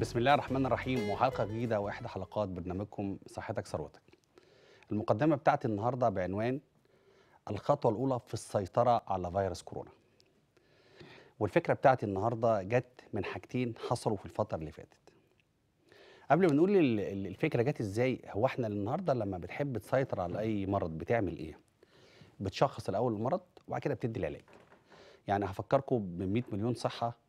بسم الله الرحمن الرحيم وحلقه جديده واحدى حلقات برنامجكم صحتك ثروتك. المقدمه بتاعتي النهارده بعنوان الخطوه الاولى في السيطره على فيروس كورونا. والفكره بتاعتي النهارده جت من حاجتين حصلوا في الفتره اللي فاتت. قبل ما نقول الفكره جت ازاي هو احنا النهارده لما بتحب تسيطر على اي مرض بتعمل ايه؟ بتشخص الاول المرض وبعد كده بتدي العلاج. يعني هفكركم ب 100 مليون صحه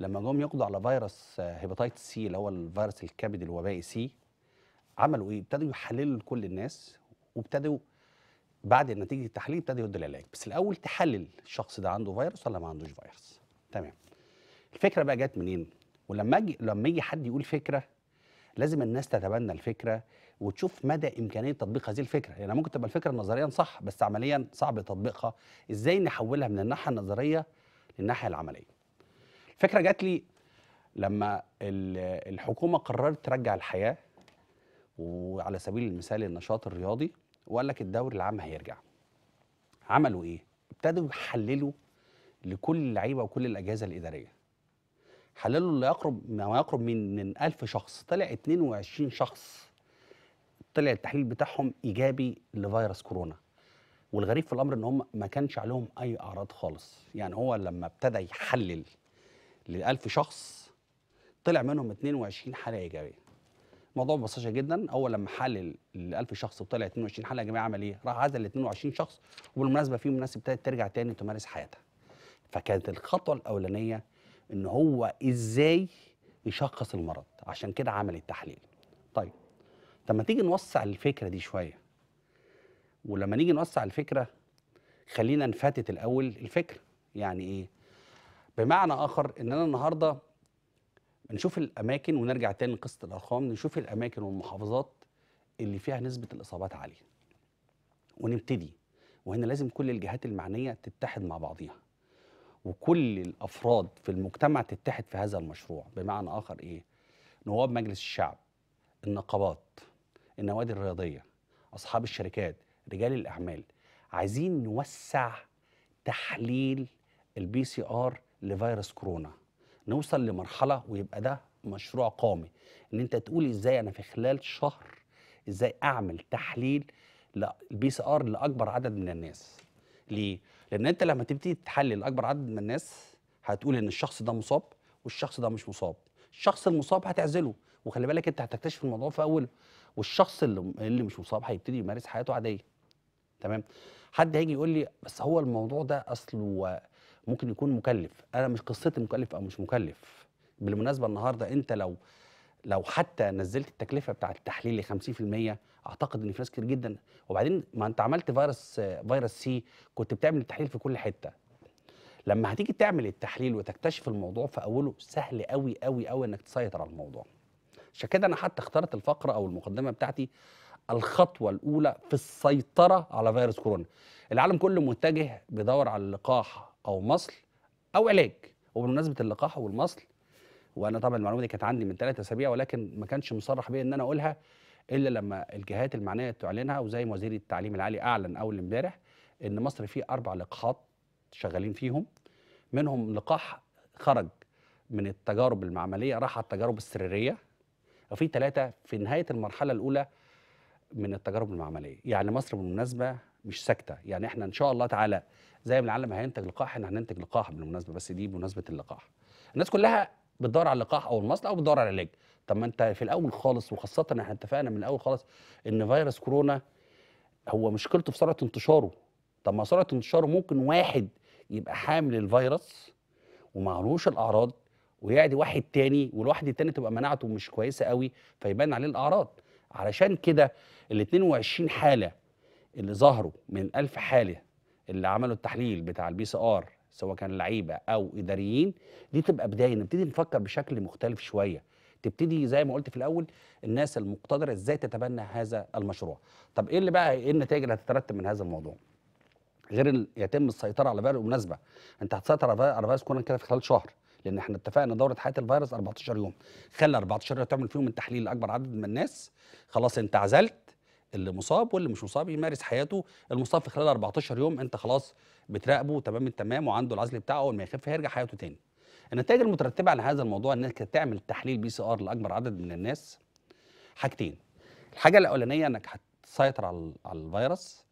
لما جم يقضوا على فيروس آه، هيباتيتس سي اللي هو الفيروس الكبد الوبائي سي عملوا ايه؟ ابتدوا يحللوا لكل الناس وابتدوا بعد نتيجه التحليل ابتدوا يدوا العلاج بس الاول تحلل الشخص ده عنده فيروس ولا ما عندوش فيروس تمام الفكره بقى جت منين ولما اجي لما يجي حد يقول فكره لازم الناس تتبنى الفكره وتشوف مدى امكانيه تطبيق هذه الفكره يعني ممكن تبقى الفكره نظريا صح بس عمليا صعب تطبيقها ازاي نحولها من الناحيه النظريه للناحيه العمليه فكره جات لي لما الحكومه قررت ترجع الحياه وعلى سبيل المثال النشاط الرياضي وقال لك الدوري العام هيرجع عملوا ايه ابتدوا يحللوا لكل اللعيبه وكل الاجهزه الاداريه حللوا اللي يقرب ما يقرب من من 1000 شخص طلع 22 شخص طلع التحليل بتاعهم ايجابي لفيروس كورونا والغريب في الامر ان هم ما كانش عليهم اي اعراض خالص يعني هو لما ابتدى يحلل ل 1000 شخص طلع منهم 22 حاله ايجابيه الموضوع بسيطه جدا اول لما حلل ال 1000 شخص وطلع 22 حاله ايجابيه عمل ايه راح عزل ال 22 شخص وبالمناسبه في ناس ابتدت ترجع تاني تمارس حياتها فكانت الخطوه الاولانيه ان هو ازاي يشخص المرض عشان كده عمل التحليل طيب لما تيجي نوسع الفكره دي شويه ولما نيجي نوسع الفكره خلينا نفاتت الاول الفكره يعني ايه بمعنى اخر ان انا النهارده نشوف الاماكن ونرجع تاني لقصه الارقام نشوف الاماكن والمحافظات اللي فيها نسبه الاصابات عاليه ونبتدي وهنا لازم كل الجهات المعنيه تتحد مع بعضيها وكل الافراد في المجتمع تتحد في هذا المشروع بمعنى اخر ايه نواب مجلس الشعب النقابات النوادي الرياضيه اصحاب الشركات رجال الاعمال عايزين نوسع تحليل البي سي ار لفيروس كورونا نوصل لمرحله ويبقى ده مشروع قومي ان انت تقول ازاي انا في خلال شهر ازاي اعمل تحليل للبي سي ار لاكبر عدد من الناس ليه لان انت لما تبتدي تحلل اكبر عدد من الناس هتقول ان الشخص ده مصاب والشخص ده مش مصاب الشخص المصاب هتعزله وخلي بالك انت هتكتشف الموضوع في اوله والشخص اللي, اللي مش مصاب هيبتدي يمارس حياته عاديه تمام حد هيجي يقول لي بس هو الموضوع ده اصله ممكن يكون مكلف انا مش قصتي مكلف او مش مكلف بالمناسبه النهارده انت لو لو حتى نزلت التكلفه بتاعه التحليل ل 50% اعتقد ان في ناس كتير جدا وبعدين ما انت عملت فيروس فيروس سي كنت بتعمل التحليل في كل حته لما هتيجي تعمل التحليل وتكتشف الموضوع في اوله سهل قوي قوي قوي انك تسيطر على الموضوع عشان كده انا حتى اخترت الفقره او المقدمه بتاعتي الخطوه الاولى في السيطره على فيروس كورونا العالم كله متجه بيدور على اللقاح او مصل او علاج وبمناسبه اللقاح والمصل وانا طبعا المعلومه دي كانت عندي من ثلاث اسابيع ولكن ما كانش مصرح بيا ان انا اقولها الا لما الجهات المعنيه تعلنها وزي ما وزير التعليم العالي اعلن اول امبارح ان مصر فيه اربع لقاحات شغالين فيهم منهم لقاح خرج من التجارب المعمليه راح على التجارب السريريه وفي ثلاثه في نهايه المرحله الاولى من التجارب المعمليه يعني مصر بالمناسبه مش ساكته يعني احنا ان شاء الله تعالى زي ما العالم هينتج لقاح احنا هننتج لقاح بالمناسبه بس دي بمناسبه اللقاح الناس كلها بتدور على اللقاح او المصل او بتدور على العلاج طب ما انت في الاول خالص وخاصه احنا اتفقنا من الاول خالص ان فيروس كورونا هو مشكلته في سرعه انتشاره طب ما سرعه انتشاره ممكن واحد يبقى حامل الفيروس ومعلوش الاعراض ويعدي واحد تاني والواحد التاني تبقى مناعته مش كويسه قوي فيبان عليه الاعراض علشان كده ال 22 حاله اللي ظهروا من ألف 1000 حاله اللي عملوا التحليل بتاع البي سي ار سواء كان لعيبه او اداريين دي تبقى بدايه نبتدي نفكر بشكل مختلف شويه تبتدي زي ما قلت في الاول الناس المقتدره ازاي تتبنى هذا المشروع طب ايه اللي بقى ايه النتائج اللي هتترتب من هذا الموضوع غير يتم السيطره على فيروس بالمناسبه انت هتسيطر على فيروس كورونا كده في خلال شهر لان احنا اتفقنا دوره حياه الفيروس 14 يوم خلى 14 يوم تعمل فيهم التحليل لاكبر عدد من الناس خلاص انت عزلت اللي مصاب واللي مش مصاب يمارس حياته المصاب في خلال 14 يوم انت خلاص بتراقبه تمام التمام وعنده العزل بتاعه اول ما يخف هيرجع حياته تاني النتائج المترتبه على هذا الموضوع انك تعمل تحليل بي سي ار لاكبر عدد من الناس حاجتين الحاجه الاولانيه انك هتسيطر على الفيروس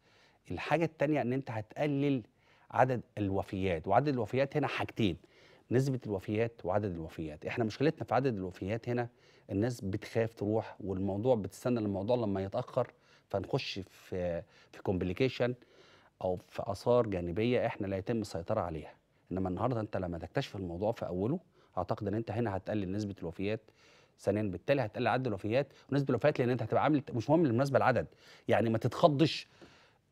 الحاجه الثانيه ان انت هتقلل عدد الوفيات وعدد الوفيات هنا حاجتين نسبة الوفيات وعدد الوفيات احنا مشكلتنا في عدد الوفيات هنا الناس بتخاف تروح والموضوع بتستنى الموضوع لما يتأخر فنخش في في كومبليكيشن او في اثار جانبيه احنا لا يتم السيطره عليها انما النهارده انت لما تكتشف الموضوع في اوله اعتقد ان انت هنا هتقلل نسبه الوفيات ثانيا بالتالي هتقلل عدد الوفيات ونسبه الوفيات لان انت هتبقى عامل مش مهم بالمناسبه العدد يعني ما تتخضش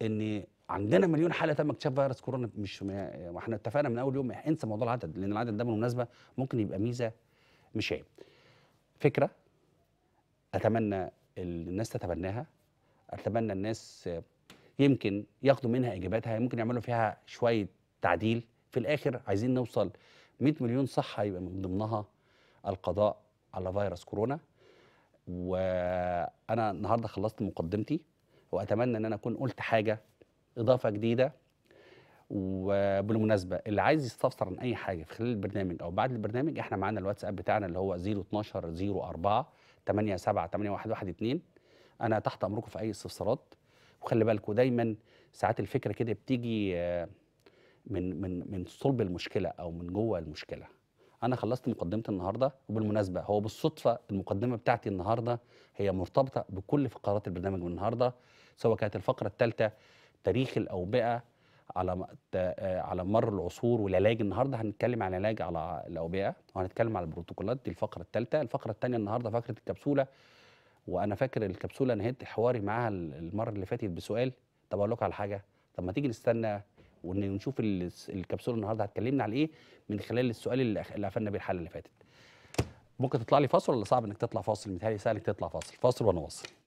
ان عندنا مليون حاله تم اكتشاف فيروس كورونا مش احنا اتفقنا من اول يوم انسى موضوع العدد لان العدد ده بالمناسبه ممكن يبقى ميزه مش عيب فكره اتمنى الناس تتبناها اتمنى الناس يمكن ياخدوا منها اجاباتها ممكن يعملوا فيها شويه تعديل في الاخر عايزين نوصل 100 مليون صحه يبقى من ضمنها القضاء على فيروس كورونا وانا النهارده خلصت مقدمتي واتمنى ان انا اكون قلت حاجه اضافه جديده وبالمناسبه اللي عايز يستفسر عن اي حاجه في خلال البرنامج او بعد البرنامج احنا معانا الواتساب بتاعنا اللي هو 012 04 87 811 انا تحت امركم في اي استفسارات وخلي بالكم دايما ساعات الفكره كده بتيجي آه، من من من صلب المشكله او من جوه المشكله انا خلصت مقدمه النهارده وبالمناسبه هو بالصدفه المقدمه بتاعتي النهارده هي مرتبطه بكل فقرات البرنامج من النهارده سواء كانت الفقره الثالثه تاريخ الاوبئه على آه، على مر العصور والعلاج النهارده هنتكلم عن العلاج على الاوبئه وهنتكلم على البروتوكولات دي الفقره الثالثه الفقره الثانيه النهارده فقره الكبسوله وانا فاكر الكبسوله نهيت حواري معاها المره اللي فاتت بسؤال طب اقول لكم على حاجه طب ما تيجي نستنى ونشوف الكبسوله النهارده هتكلمنا على ايه من خلال السؤال اللي قفلنا بيه الحلقه اللي فاتت ممكن تطلع لي فاصل ولا صعب انك تطلع فاصل متهيألي سهل تطلع فاصل فاصل وانا واصل